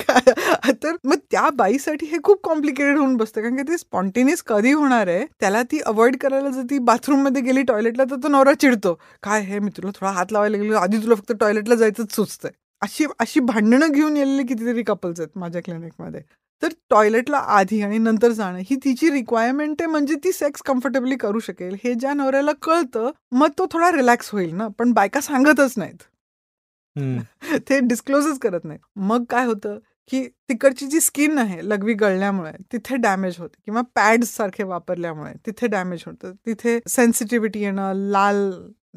तर मग त्या बाईसाठी हे खूप कॉम्प्लिकेटेड होऊन बसतं कारण की ते स्पॉन्टेनियस कधी होणार आहे त्याला ती अवॉइड करायला जर ती बाथरूममध्ये गेली टॉयलेटला तर तो नवरा चिडतो काय हे मी तुला थोडा हात लावायला गेलो आधी तुला फक्त टॉयलेटला जायचंच सुचतंय अशी अशी भांडणं घेऊन येलेली कितीतरी कपल्स आहेत माझ्या क्लिनिकमध्ये तर टॉयलेटला आधी आणि नंतर जाणं ही तिची रिक्वायरमेंट आहे म्हणजे ती सेक्स कम्फर्टेबली करू शकेल हे ज्या नवऱ्याला कळतं मग तो थोडा रिलॅक्स होईल ना पण बायका सांगतच नाहीत ते डिस्क्लोजच करत नाही मग काय होतं की तिकडची जी स्किन आहे लघवी गळल्यामुळे तिथे डॅमेज होते किंवा पॅड सारखे वापरल्यामुळे तिथे डॅमेज होतं तिथे सेन्सिटिव्हिटी येणं लाल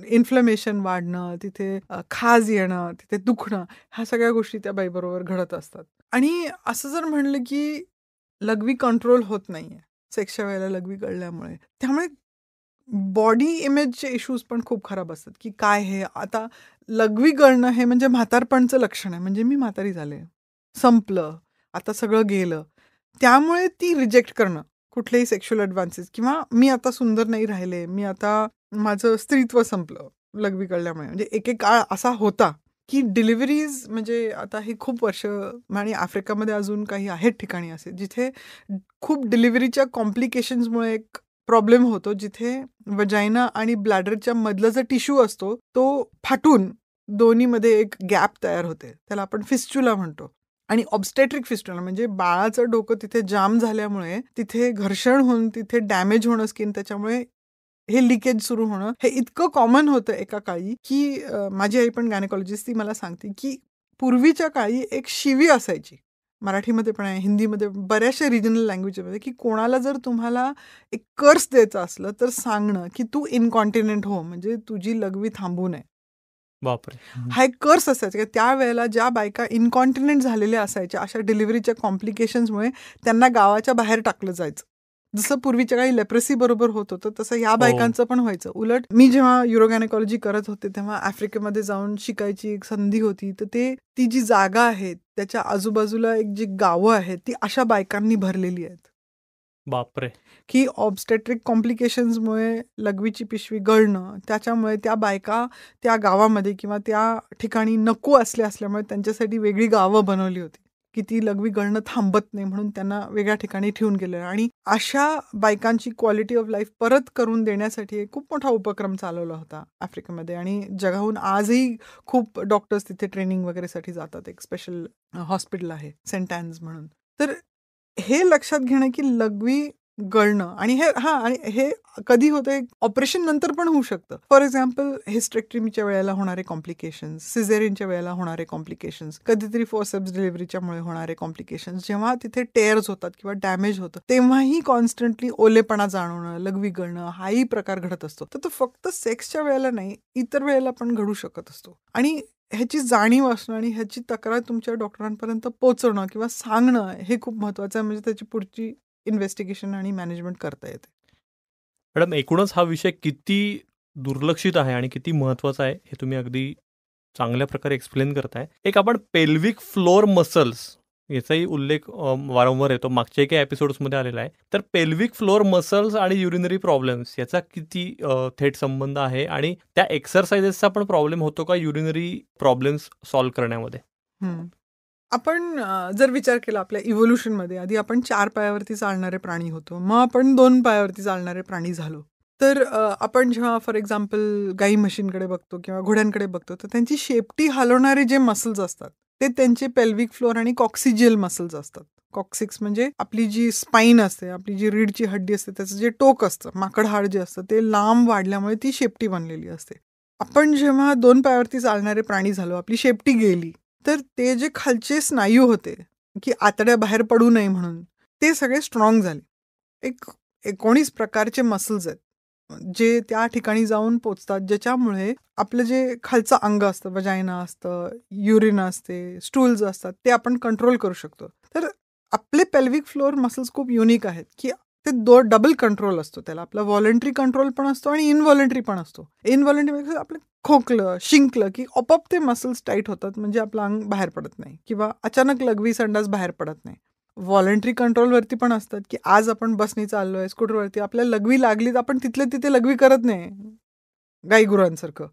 इन्फ्लमेशन वाढणं तिथे खाज येणं तिथे दुखणं ह्या सगळ्या गोष्टी त्या बाईबरोबर घडत असतात आणि असं जर म्हणलं की लघवी कंट्रोल होत नाहीये सेक्सच्या वेळेला लघवी गळल्यामुळे त्यामुळे बॉडी इमेजचे इश्यूज पण खूप खराब असतात की काय हे आता लघवी गळणं हे म्हणजे म्हातारपणचं लक्षण आहे म्हणजे मी म्हातारी झाले संपलं आता सगळं गेलं त्यामुळे ती रिजेक्ट करणं कुठलेही सेक्शुअल ॲडव्हान्सेस किंवा मी आता सुंदर नाही राहिले मी आता माझं स्त्रीत्व संपलं लघवी कळल्यामुळे म्हणजे एक एक काळ असा होता की डिलिव्हरीज म्हणजे आता हे खूप वर्ष आणि आफ्रिकामध्ये अजून काही आहेत ठिकाणी असे जिथे खूप डिलिव्हरीच्या कॉम्प्लिकेशन्समुळे एक प्रॉब्लेम होतो जिथे वजायना आणि ब्लॅडरच्या मधला जो टिश्यू असतो तो फाटून दोन्हीमध्ये एक गॅप तयार होते त्याला आपण फिस्च्युला म्हणतो आणि ऑब्स्टेट्रिक फिस्टुला म्हणजे बाळाचं डोकं तिथे जाम झाल्यामुळे तिथे घर्षण होऊन तिथे डॅमेज होणं स्किन त्याच्यामुळे हे लिकेज सुरू होणं हे इतकं कॉमन होतं एका काळी की माझी आई पण गायनेकॉलॉजिस्ट ती मला सांगते की पूर्वीच्या काळी एक शिवी असायची मराठीमध्ये पण आहे हिंदीमध्ये बऱ्याचशा रिजनल लँग्वेजमध्ये की कोणाला जर तुम्हाला एक कर्स द्यायचं असलं तर सांगणं की तू इनकॉन्टिनेंट हो म्हणजे तुझी लघवी थांबू नये बापरे हा एक कर्स असायचा की त्यावेळेला ज्या बायका इनकॉन्टिनेंट झालेल्या असायच्या अशा डिलिव्हरीच्या कॉम्प्लिकेशन्समुळे त्यांना गावाच्या बाहेर टाकलं जायचं जसं पूर्वीच्या काही लेप्रसी बरोबर होत होतं तसं या हो. बायकांचं पण व्हायचं उलट मी जेव्हा युरोगॅनिकॉलॉजी करत होते तेव्हा आफ्रिकेमध्ये जाऊन शिकायची एक संधी होती तर ते ती जी जागा आहे त्याच्या आजूबाजूला एक जी गावं आहेत ती अशा बायकांनी भरलेली आहेत बापरे की ऑबस्टेट्रिक कॉम्प्लिकेशन्समुळे लघवीची पिशवी गळणं त्याच्यामुळे त्या बायका त्या गावामध्ये किंवा त्या ठिकाणी नको असल्या असल्यामुळे त्यांच्यासाठी वेगळी गावं बनवली होती की ती लघवी गळणं थांबत नाही म्हणून त्यांना वेगळ्या ठिकाणी ठेवून गेलं आणि अशा बायकांची क्वालिटी ऑफ लाईफ परत करून देण्यासाठी एक खूप मोठा उपक्रम चालवला होता आफ्रिकेमध्ये आणि जगाहून आजही खूप डॉक्टर्स तिथे ट्रेनिंग वगैरेसाठी जातात एक स्पेशल हॉस्पिटल आहे सेंटॅन्स म्हणून तर हे लक्षात घेणं की लघवी गळणं आणि हे हा आणि हे कधी होतं ऑपरेशन नंतर पण होऊ शकतं फॉर एक्झाम्पल हिस्ट्रेक्ट्रीमीच्या वेळेला होणारे कॉम्प्लिकेशन सिझेरिनच्या वेळेला होणारे कॉम्प्लिकेशन्स कधीतरी फोर्सेप्स डिलिव्हरीच्यामुळे होणारे कॉम्प्लिकेशन्स जेव्हा तिथे टेअर्स होतात किंवा डॅमेज होतं तेव्हाही कॉन्स्टंटली ओलेपणा जाणवणं लघवी गळणं हाही प्रकार घडत असतो तर तो फक्त सेक्सच्या वेळेला नाही इतर वेळेला पण घडू शकत असतो आणि ह्याची जाणीव असणं आणि ह्याची तक्रार तुमच्या डॉक्टरांपर्यंत पोचवणं किंवा सांगणं हे खूप महत्त्वाचं आहे म्हणजे त्याची पुढची इन्व्हेस्टिगेशन आणि मॅनेजमेंट करता येते मॅडम एकूणच हा विषय किती दुर्लक्षित आहे आणि किती महत्वाचा आहे हे तुम्ही अगदी चांगल्या प्रकारे एक्सप्लेन करताय एक आपण पेल्विक फ्लोअर मसल्स याचाही उल्लेख वारंवार येतो मागच्या एका एपिसोड्समध्ये आलेला आहे तर पेल्विक फ्लोअर मसल्स आणि युरिनरी प्रॉब्लेम्स याचा किती थेट संबंध आहे आणि त्या एक्सरसाइजेसचा पण प्रॉब्लेम होतो का युरिनरी प्रॉब्लेम्स सॉल्व्ह करण्यामध्ये आपण जर विचार केला आपल्या इव्होल्युशनमध्ये आधी आपण चार पायावरती चालणारे प्राणी होतो मग आपण दोन पायावरती चालणारे प्राणी झालो तर आपण जेव्हा फॉर एक्झाम्पल गाई मशीनकडे बघतो किंवा घोड्यांकडे बघतो तर त्यांची शेपटी हलवणारे जे मसल्स असतात ते त्यांचे पेल्विक फ्लोअर आणि कॉक्सिजियल मसल्स असतात कॉक्सिक्स म्हणजे आपली जी स्पाईन असते आपली जी रीडची हड्डी असते त्याचं जे टोक असतं माकड हाड जे असतं ते लांब वाढल्यामुळे ती शेपटी बनलेली असते आपण जेव्हा दोन पायावरती चालणारे प्राणी झालो आपली शेपटी गेली तर ते जे खालचे स्नायू होते की आतड्या बाहेर पडू नये म्हणून ते सगळे स्ट्रॉंग झाले एक एकोणीस प्रकारचे मसल्स आहेत जे त्या ठिकाणी जाऊन पोचतात ज्याच्यामुळे आपलं जे खालचं अंग असतं वजायना असतं युरिन असते स्टूल्स असतात ते आपण कंट्रोल करू शकतो तर आपले पेल्विक फ्लोअर मसल्स खूप युनिक आहेत की ते दो डबल कंट्रोल असतो त्याला आपला व्हॉलेंटरी कंट्रोल पण असतो आणि इनव्हॉलेंटरी पण असतो इनव्हॉलेंटरी म्हणजे आपलं खोकलं शिंकलं की ओपअप ते मसल्स टाईट होतात म्हणजे आपलं अंग बाहेर पडत नाही किंवा अचानक लघवी संडास बाहेर पडत नाही व्हॉलेंटरी कंट्रोलवरती पण असतात की आज आपण बसनी चाललो आहे स्कूटरवरती आपल्या लघवी लागली तर आपण तिथले तिथे लघवी करत नाही गाईगुरांसारखं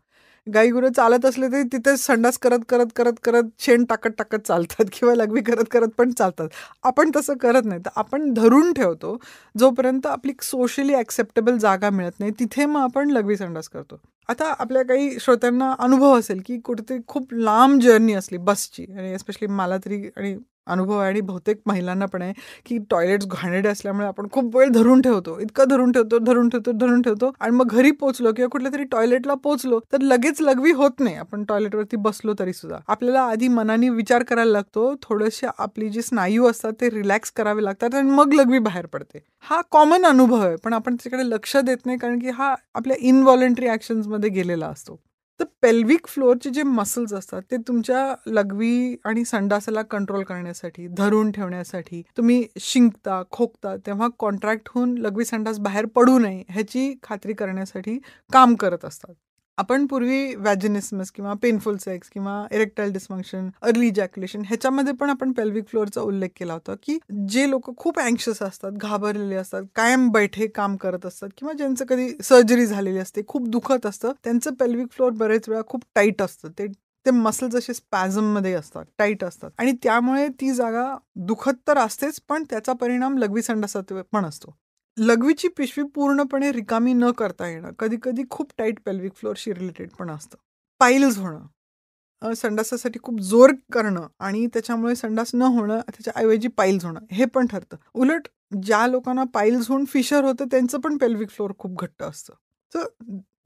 गाईगुरं चालत असले तरी तिथे संडास करत करत करत करत शेण टाकत टाकत चालतात किंवा लघवी करत करत पण चालतात आपण तसं करत नाही तर आपण धरून ठेवतो जोपर्यंत आपली सोशली ॲक्सेप्टेबल जागा मिळत नाही तिथे मग आपण लघवी संडास करतो आता आपल्या काही श्रोत्यांना अनुभव असेल की कुठेतरी खूप लांब जर्नी असली बसची आणि एस्पेशली मला तरी आणि अनुभव आहे आणि बहुतेक महिलांना पण आहे की टॉयलेट्स घाणेडे असल्यामुळे आपण खूप वेळ धरून ठेवतो इतकं धरून ठेवतो धरून ठेवतो धरून ठेवतो आणि मग घरी पोचलो किंवा कुठल्या तरी टॉयलेटला पोचलो तर लगेच लगवी होत नाही आपण टॉयलेटवरती बसलो तरी सुद्धा आपल्याला आधी मनाने विचार करायला लागतो थोडेसे आपली जे स्नायू असतात ते रिलॅक्स करावे लागतात आणि मग लगवी बाहेर पडते हा कॉमन अनुभव आहे पण आपण त्याच्याकडे लक्ष देत नाही कारण की हा आपल्या ऍक्शन मध्ये गेलेला असतो तर पेल्विक फ्लोअरचे जे मसल्स असतात ते तुमच्या लघवी आणि संडासाला कंट्रोल करण्यासाठी धरून ठेवण्यासाठी तुम्ही शिंकता खोकता तेव्हा कॉन्ट्रॅक्ट होऊन लघवी संडास बाहेर पडू नये ह्याची खात्री करण्यासाठी काम करत असतात आपण पूर्वी वॅजिनिसमस किंवा पेनफुल सेक्स किंवा इरेक्टाईल डिस्फंक्शन अर्ली जॅक्युलेशन ह्याच्यामध्ये पण आपण पेल्विक फ्लोअरचा उल्लेख केला होता की जे लोक खूप अँक्शस असतात घाबरलेले असतात कायम बैठे काम करत असतात किंवा ज्यांचं कधी सर्जरी झालेली असते खूप दुखत असतं त्यांचं पेल्विक फ्लोअर बरेच वेळा खूप टाईट असतं ते ते जसे स्पॅझम मध्ये असतात टाईट असतात आणि त्यामुळे ती जागा दुखत तर असतेच पण त्याचा परिणाम लघवी संडासात पण असतो लघवीची पिशवी पूर्णपणे रिकामी न करता येणं कधी कधी खूप टाईट पेल्विक फ्लोरशी रिलेटेड पण असतं पाईल्स होणं संडासासाठी खूप जोर करणं आणि त्याच्यामुळे संडास न होणं त्याच्याऐवजी पाईल्स होणं हे पण ठरतं उलट ज्या लोकांना पाईल्स होऊन फिशर होतं त्यांचं पण पेल्विक फ्लोअर खूप घट्ट असतं तर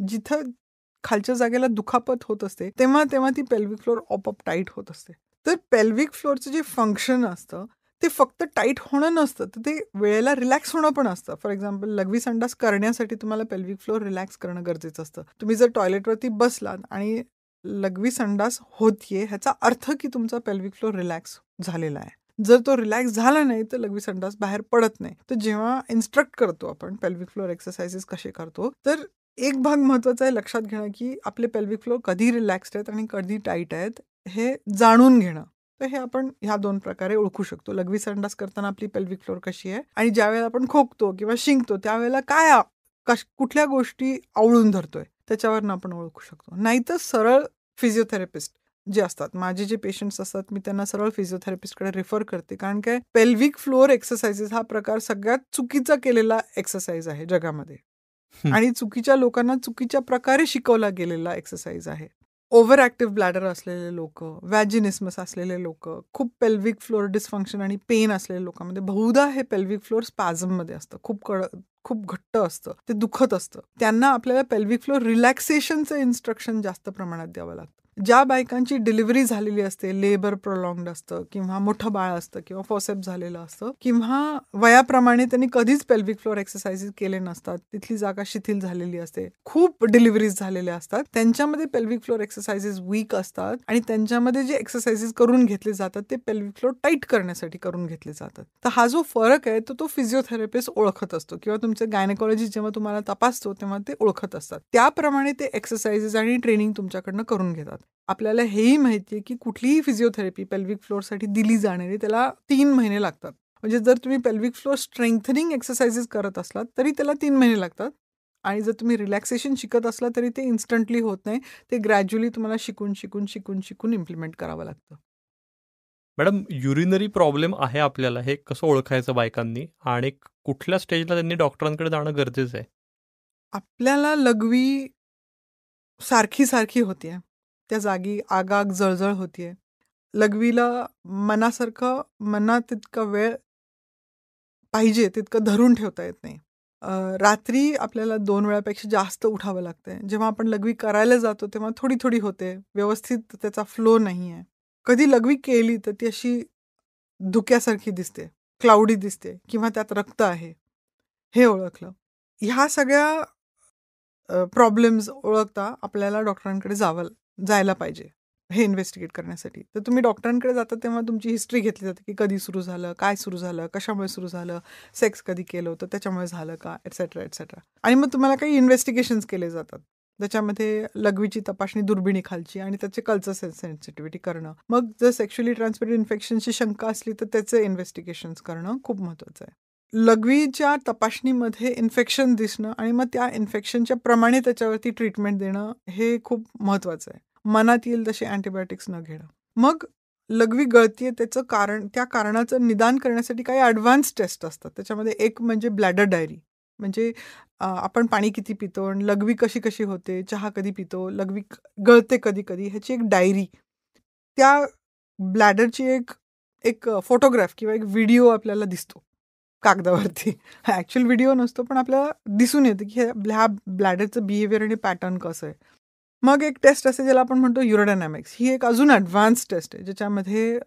जिथं खालच्या जागेला दुखापत होत असते तेव्हा तेव्हा ती पेल्विक फ्लोअर ऑप टाईट होत असते तर पेल्विक फ्लोअरचं जे फंक्शन असतं ते फक्त टाईट होणं नसतं तर ते वेळेला रिलॅक्स होणं पण असतं फॉर एक्झाम्पल लघवी संडास करण्यासाठी तुम्हाला पेल्विक फ्लोर रिलॅक्स करणं गरजेचं असतं तुम्ही जर टॉयलेटवरती बसलात आणि लघवी संडास होतीये ह्याचा अर्थ की तुमचा पेल्विक फ्लोर रिलॅक्स झालेला आहे जर तो रिलॅक्स झाला नाही तर लघवी संडास बाहेर पडत नाही तर जेव्हा इन्स्ट्रक्ट करतो आपण पेल्विक फ्लोर एक्सरसाइजेस कसे करतो तर एक भाग महत्वाचा आहे लक्षात घेणं की आपले पेल्विक फ्लोर कधी रिलॅक्स्ड आहेत आणि कधी टाईट आहेत हे जाणून घेणं तर हे आपण ह्या दोन प्रकारे ओळखू शकतो लघवी संडास करताना आपली पेल्विक फ्लोर कशी आहे आणि ज्यावेळेला आपण खोकतो किंवा शिंकतो त्यावेळेला काय कश कुठल्या गोष्टी आवळून धरतोय त्याच्यावरनं आपण ओळखू शकतो नाहीतर सरळ फिजिओथेरपिस्ट जे असतात माझे जे पेशंट्स असतात मी त्यांना सरळ फिजिओथेरपिस्टकडे रेफर करते कारण काय पेल्विक फ्लोअर एक्सरसाइजेस हा प्रकार सगळ्यात चुकीचा केलेला एक्सरसाइज आहे जगामध्ये आणि चुकीच्या लोकांना चुकीच्या प्रकारे शिकवला गेलेला एक्सरसाइज आहे ओव्हर ॲक्टिव्ह ब्लॅडर असलेले लोक वॅजिनिस्मस असलेले लोक खूप पेल्विक फ्लोअर डिस्फंक्शन आणि पेन असलेले लोकांमध्ये बहुधा हे पेल्विक फ्लोअर मध्ये असतं खूप कड खूप घट्ट असतं ते दुखत असतं त्यांना आपल्याला पेल्विक फ्लोअर रिलॅक्सेशनचं इन्स्ट्रक्शन जास्त प्रमाणात द्यावं लागतं ज्या बायकांची डिलिव्हरी झालेली असते लेबर प्रोलॉंगड असतं किंवा मोठं बाळ असतं किंवा फॉसेप झालेलं असतं किंवा वयाप्रमाणे त्यांनी कधीच पेल्विक फ्लोर एक्सरसाइजेस केले नसतात तिथली जागा शिथिल झालेली असते खूप डिलिव्हरीज झालेल्या असतात त्यांच्यामध्ये पेल्विक फ्लोअर एक्सरसाइजेस वीक असतात आणि त्यांच्यामध्ये जे एक्सरसाइजेस करून घेतले जातात ते पेल्विक फ्लोर टाईट करण्यासाठी करून घेतले जातात तर हा जो फरक आहे तो तो फिजिओथेरपिस्ट ओळखत असतो किंवा तुमचे गायनेकॉलॉजी जेव्हा तुम्हाला तपासतो तेव्हा ते ओळखत असतात त्याप्रमाणे ते एक्सरसाइजेस आणि ट्रेनिंग तुमच्याकडनं करून घेतात आपल्याला हेही माहिती आहे की कुठलीही फिजिओथेरपी पेल्विक फ्लोअरसाठी दिली जाणारी त्याला तीन महिने लागतात म्हणजे जर तुम्ही पेल्विक फ्लोअर स्ट्रेंथनिंग एक्सरसाइजेस करत असलात तरी त्याला तीन महिने लागतात आणि जर तुम्ही रिलॅक्सेशन शिकत असला तरी ते इन्स्टंटली होत नाही ते ग्रॅज्युअली तुम्हाला शिकून शिकून शिकून शिकून इम्प्लिमेंट करावं लागतं मॅडम युरिनरी प्रॉब्लेम आहे आपल्याला हे कसं ओळखायचं बायकांनी आणि कुठल्या स्टेजला त्यांनी डॉक्टरांकडे जाणं गरजेचं आहे आपल्याला लघवी सारखी सारखी होती त्या जागी आगाग जळजळ होतीये लघवीला मनासारखं मनात तितका वेळ पाहिजे तितकं धरून ठेवता येत नाही रात्री आपल्याला दोन वेळापेक्षा जास्त उठावं लागतंय जेव्हा आपण लघवी करायला जातो तेव्हा थोडी थोडी होते व्यवस्थित त्याचा फ्लो नाही आहे कधी लघवी केली तर ती अशी धुक्यासारखी दिसते क्लाउडी दिसते किंवा त्यात रक्त आहे हे ओळखलं ह्या सगळ्या प्रॉब्लेम्स ओळखता आपल्याला डॉक्टरांकडे जावं जायला पाहिजे हे इन्व्हेस्टिगेट करण्यासाठी तर तुम्ही डॉक्टरांकडे जाता तेव्हा तुमची हिस्ट्री घेतली जाते की कधी सुरू झालं काय सुरू झालं कशामुळे सुरू झालं सेक्स कधी केलं होतं त्याच्यामुळे झालं का एटसेट्रा एटसेट्रा आणि मग तुम्हाला काही इन्व्हेस्टिगेशन्स केले जातात ज्याच्यामध्ये लघवीची तपासणी दुर्बिणी खालची आणि त्याचे कल्चर सेन्सिटिव्हिटी करणं मग जर सेक्शुअली ट्रान्समिटेड इन्फेक्शनची शंका असली तर त्याचे इन्व्हेस्टिगेशन्स करणं खूप महत्वाचं आहे लघवीच्या तपासणीमध्ये इन्फेक्शन दिसणं आणि मग त्या इन्फेक्शनच्या प्रमाणे त्याच्यावरती ट्रीटमेंट देणं हे खूप महत्त्वाचं आहे मनात येईल तसे अँटीबायोटिक्स न घेणं मग लघवी गळतीये त्याचं कारण त्या कारणाचं निदान करण्यासाठी काही ॲडव्हान्स टेस्ट असतात त्याच्यामध्ये एक म्हणजे ब्लॅडर डायरी म्हणजे आपण पाणी किती पितो आणि लघवी कशी कशी होते चहा कधी पितो लघवी गळते कधी कधी ह्याची एक डायरी त्या ब्लॅडरची एक एक फोटोग्राफ किंवा एक व्हिडिओ आपल्याला दिसतो कागदावरती ॲक्च्युअल व्हिडिओ नसतो पण आपल्याला दिसून येतं की ह्या ब्लॅ ब्लॅडरचं बिहेवियर आणि पॅटर्न कसं आहे मग एक टेस्ट असते ज्याला आपण म्हणतो युरोडायनॅमिक्स ही एक अजून ॲडव्हान्स टेस्ट आहे ज्याच्यामध्ये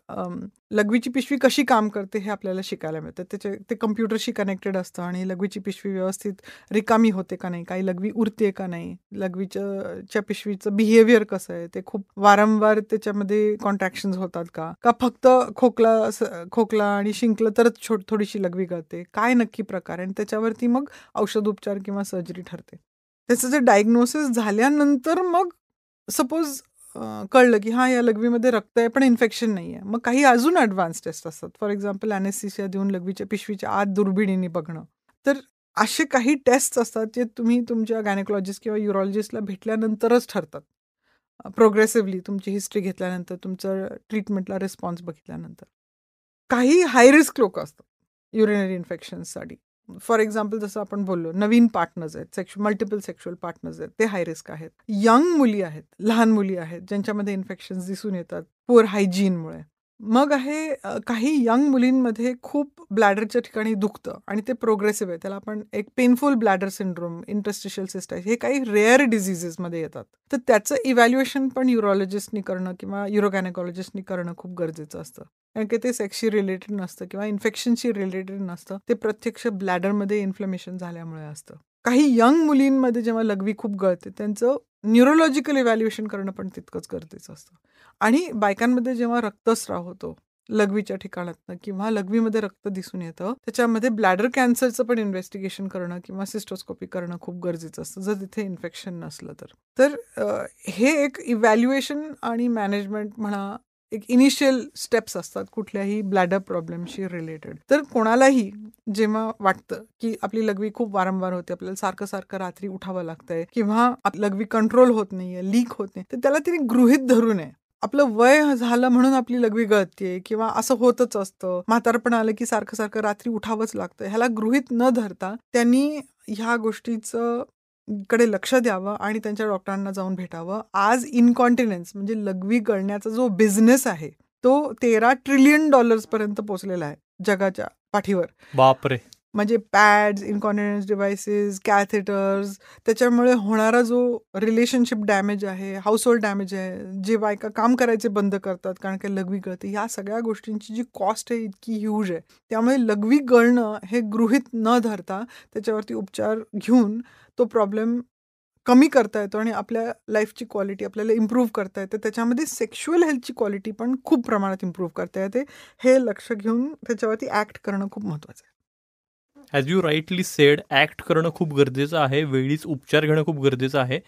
लघवीची पिशवी कशी काम करते हे आपल्याला शिकायला मिळतं त्याचे ते कम्प्युटरशी कनेक्टेड असतं आणि लघवीची पिशवी व्यवस्थित रिकामी होते का नाही काही लघवी उरते का नाही लघवीच्या पिशवीचं बिहेवियर कसं आहे ते खूप वारंवार त्याच्यामध्ये कॉन्ट्रॅक्शन होतात का का फक्त खोकला खोकला आणि शिंकलं तरच थोडीशी लघवी करते काय नक्की प्रकार आणि त्याच्यावरती मग औषधोपचार किंवा सर्जरी ठरते त्याचं जर डायग्नोसिस झाल्यानंतर मग सपोज कळलं की हां या लघवीमध्ये रक्त आहे पण इन्फेक्शन नाही आहे मग काही अजून ॲडव्हान्स टेस्ट असतात फॉर एक्झाम्पल अॅनेसिसिया देऊन लघवीच्या पिशवीच्या आत दुर्बिणीने बघणं तर असे काही टेस्ट असतात जे तुम्ही तुमच्या गायनेकॉलॉजिस्ट किंवा युरोलॉजिस्टला भेटल्यानंतरच ठरतात प्रोग्रेसिव्हली तुमची हिस्ट्री घेतल्यानंतर तुमचं ट्रीटमेंटला रिस्पॉन्स बघितल्यानंतर काही हाय रिस्क लोक असतात युरिनरी इन्फेक्शनसाठी फॉर एक्झाम्पल जसं आपण बोललो नवीन पार्टनर्स आहेत सेक्शु मल्टिपल सेक्शुअल पार्टनर्स आहेत ते हाय रिस्क आहेत यंग मुली आहेत लहान मुली आहेत ज्यांच्यामध्ये इन्फेक्शन दिसून येतात पोअर हायजीनमुळे मग आहे काही यंग मुलींमध्ये खूप ब्लॅडरच्या ठिकाणी दुखतं आणि ते प्रोग्रेसिव्ह आहे. त्याला आपण एक painful bladder syndrome, interstitial cystitis हे काही रेअर डिझिजेसमध्ये येतात. तर त्याचं इव्हॅल्युएशन पण युरोलॉजिस्टनी करणं किंवा युरोगॅनेकॉलॉजिस्टनी करणं खूप गरजेचं असतं. कारण की ते सेक्सशी रिलेटेड नसतं किंवा इन्फेक्शनशी रिलेटेड नसतं. ते प्रत्यक्ष ब्लॅडरमध्ये इन्फ्लमेशन झाल्यामुळे असतं. काही यंग मुलींमध्ये जेव्हा लघवी खूप गळते त्यांचं न्युरोलॉजिकल इव्हॅल्युएशन करणं पण तितकंच गरजेचं असतं आणि बायकांमध्ये जेव्हा रक्तस्राव होतो लघवीच्या ठिकाणातनं किंवा लघवीमध्ये रक्त दिसून येतं त्याच्यामध्ये ब्लॅडर कॅन्सरचं पण इन्व्हेस्टिगेशन करणं किंवा सिस्टोस्कोपी करणं खूप गरजेचं असतं जर तिथे इन्फेक्शन नसलं तर तर हे एक इव्हॅल्युएशन आणि मॅनेजमेंट म्हणा एक इनिशियल स्टेप्स असतात कुठल्याही ब्लॅडर प्रॉब्लेमशी रिलेटेड तर कोणालाही जेव्हा वाटतं की आपली लघवी खूप वारंवार होते आपल्याला सारखं सारखं रात्री उठावं लागतंय किंवा लघवी कंट्रोल होत नाहीये लीक होत नाही तर त्याला तिने गृहित धरू नये आपलं वय झालं म्हणून आपली लघवी गळतीये किंवा असं होतच असतं म्हातारपण आलं की सारखं सारखं रात्री उठावंच लागतं ह्याला गृहित न धरता त्यांनी ह्या गोष्टीचं कडे लक्ष द्यावं आणि त्यांच्या डॉक्टरांना जाऊन भेटावं आज इनकॉन्टिनेन्स म्हणजे लघवी गळण्याचा जो बिझनेस आहे तो तेरा ट्रिलियन डॉलर्स पर्यंत पोहोचलेला आहे जगाच्या पाठीवर बापरे म्हणजे पॅड्स, इन्कॉन्टिनेन्स डिव्हायसेस कॅथेटर्स त्याच्यामुळे होणारा जो रिलेशनशिप डॅमेज आहे, होल्ड डॅमेज आहे, जे बायका काम करायचे बंद करतात कारण की लघवी गळते. ह्या सगळ्या गोष्टींची जी कॉस्ट आहे इतकी ह्यूज आहे. त्यामुळे लघवी गळणं हे गृहीत न धरता त्याच्यावरती उपचार घेऊन तो प्रॉब्लेम कमी करता येतो आणि आपल्या लाईफची क्वालिटी आपल्याला इम्प्रूव्ह करता येते. त्याच्यामध्ये सेक्शुअल हेल्थची क्वालिटी पण खूप प्रमाणात इम्प्रूव्ह करता येते. हे लक्ष घेऊन त्याच्यावरती ॲक्ट करणं खूप महत्त्वाचं आहे. As you rightly said act करणं खूप गरजेचं आहे वेळीच उपचार घेणं खूप गरजेचं आहे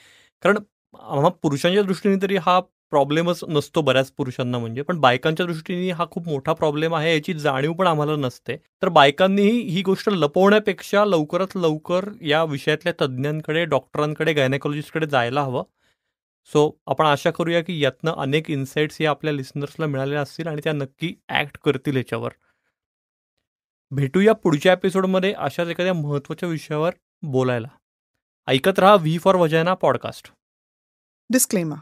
कारण पुरुषांच्या दृष्टीने तरी हा प्रॉब्लेमच नसतो बऱ्याच पुरुषांना म्हणजे पण बायकांच्या दृष्टीने हा खूप मोठा प्रॉब्लेम आहे याची जाणीव पण आम्हाला नसते तर बायकांनीही ही गोष्ट लपवण्यापेक्षा लवकरात लवकर या विषयातल्या तज्ज्ञांकडे डॉक्टरांकडे गायनेकॉलॉजिस्टकडे जायला हवं सो आपण आशा करूया की यातनं अनेक इन्साइट्स या आपल्या लिसनर्सला मिळाल्या असतील आणि त्या नक्की ॲक्ट करतील याच्यावर भेटूया पुढच्या एपिसोडमध्ये अशाच एखाद्या महत्त्वाच्या विषयावर बोलायला ऐकत रहा V for vagina podcast disclaimer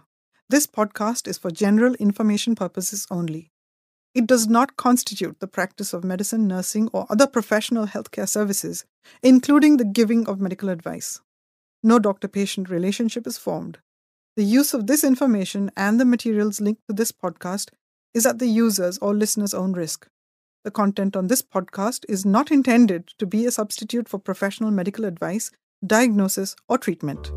this podcast is for general information purposes It does not constitute the practice of medicine, nursing, or other professional healthcare services, including the giving of medical advice. No doctor patient relationship is formed. The use of this information and the materials linked to this podcast is at the user's or listener's own risk. The content on this podcast is not intended to be a substitute for professional medical advice, diagnosis, or treatment.